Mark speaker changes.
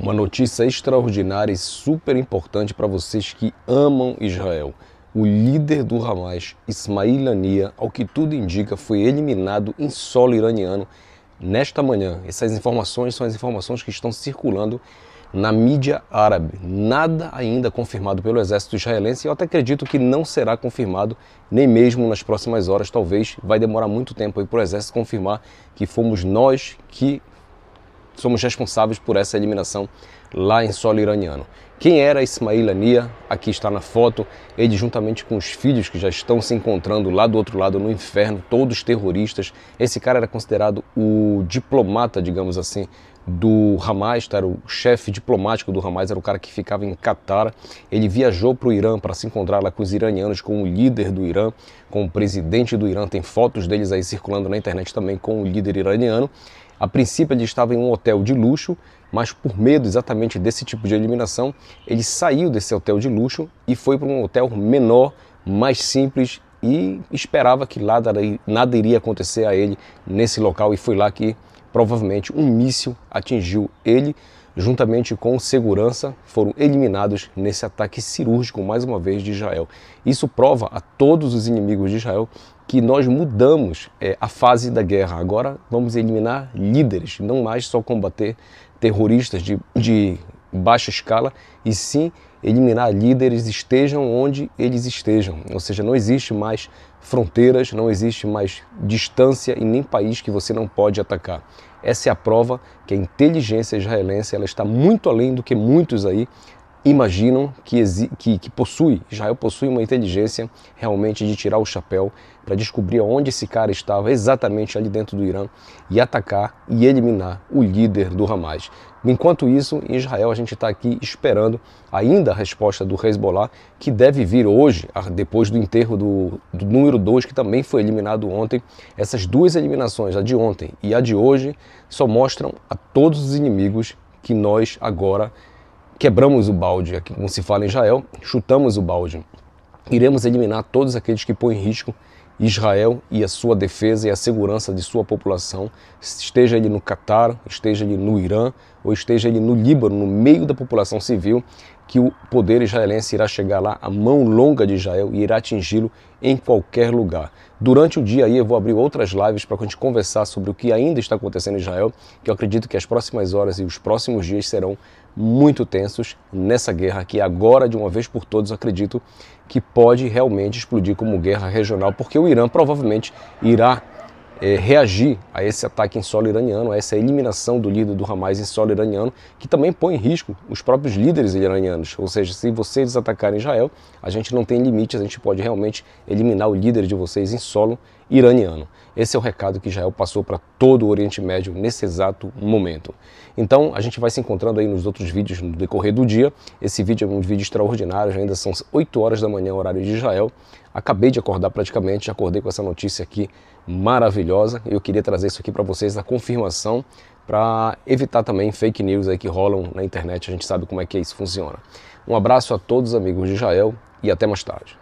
Speaker 1: Uma notícia extraordinária e super importante para vocês que amam Israel. O líder do Hamas, Ismail Haniyeh, ao que tudo indica, foi eliminado em solo iraniano nesta manhã. Essas informações são as informações que estão circulando na mídia árabe. Nada ainda confirmado pelo exército israelense e eu até acredito que não será confirmado nem mesmo nas próximas horas. Talvez vai demorar muito tempo para o exército confirmar que fomos nós que somos responsáveis por essa eliminação lá em solo iraniano. Quem era Ismail Ania, aqui está na foto, ele juntamente com os filhos que já estão se encontrando lá do outro lado no inferno, todos terroristas. Esse cara era considerado o diplomata, digamos assim, do Hamas, tá? era o chefe diplomático do Hamas, era o cara que ficava em Catar. Ele viajou para o Irã para se encontrar lá com os iranianos, com o líder do Irã, com o presidente do Irã. Tem fotos deles aí circulando na internet também com o líder iraniano. A princípio ele estava em um hotel de luxo, mas por medo exatamente desse tipo de eliminação, ele saiu desse hotel de luxo e foi para um hotel menor, mais simples e esperava que lá nada iria acontecer a ele nesse local e foi lá que Provavelmente um míssil atingiu ele, juntamente com segurança, foram eliminados nesse ataque cirúrgico, mais uma vez, de Israel. Isso prova a todos os inimigos de Israel que nós mudamos é, a fase da guerra. Agora vamos eliminar líderes, não mais só combater terroristas de, de baixa escala, e sim eliminar líderes, estejam onde eles estejam. Ou seja, não existe mais fronteiras, não existe mais distância e nem país que você não pode atacar. Essa é a prova que a inteligência israelense ela está muito além do que muitos aí imaginam que, que, que, possui, Israel possui uma inteligência realmente de tirar o chapéu para descobrir onde esse cara estava exatamente ali dentro do Irã e atacar e eliminar o líder do Hamas. Enquanto isso, em Israel a gente está aqui esperando ainda a resposta do Hezbollah, que deve vir hoje, ah, depois do enterro do, do número 2, que também foi eliminado ontem. Essas duas eliminações, a de ontem e a de hoje, só mostram a todos os inimigos que nós agora temos quebramos o balde, como se fala em Israel, chutamos o balde. Iremos eliminar todos aqueles que põem em risco Israel e a sua defesa e a segurança de sua população, esteja ele no Catar, esteja ele no Irã ou esteja ele no Líbano, no meio da população civil, que o poder israelense irá chegar lá, a mão longa de Israel e irá atingi-lo em qualquer lugar. Durante o dia aí eu vou abrir outras lives para a gente conversar sobre o que ainda está acontecendo em Israel, que eu acredito que as próximas horas e os próximos dias serão muito tensos nessa guerra que agora de uma vez por todos acredito que pode realmente explodir como guerra regional, porque o o Irã provavelmente irá é, reagir a esse ataque em solo iraniano, a essa eliminação do líder do Hamas em solo iraniano, que também põe em risco os próprios líderes iranianos. Ou seja, se vocês atacarem Israel, a gente não tem limite, a gente pode realmente eliminar o líder de vocês em solo iraniano. Esse é o recado que Israel passou para todo o Oriente Médio nesse exato momento. Então, a gente vai se encontrando aí nos outros vídeos no decorrer do dia. Esse vídeo é um vídeo extraordinário, já ainda são 8 horas da manhã, horário de Israel. Acabei de acordar praticamente, acordei com essa notícia aqui maravilhosa. Eu queria trazer isso aqui para vocês, a confirmação, para evitar também fake news aí que rolam na internet. A gente sabe como é que isso funciona. Um abraço a todos os amigos de Israel e até mais tarde.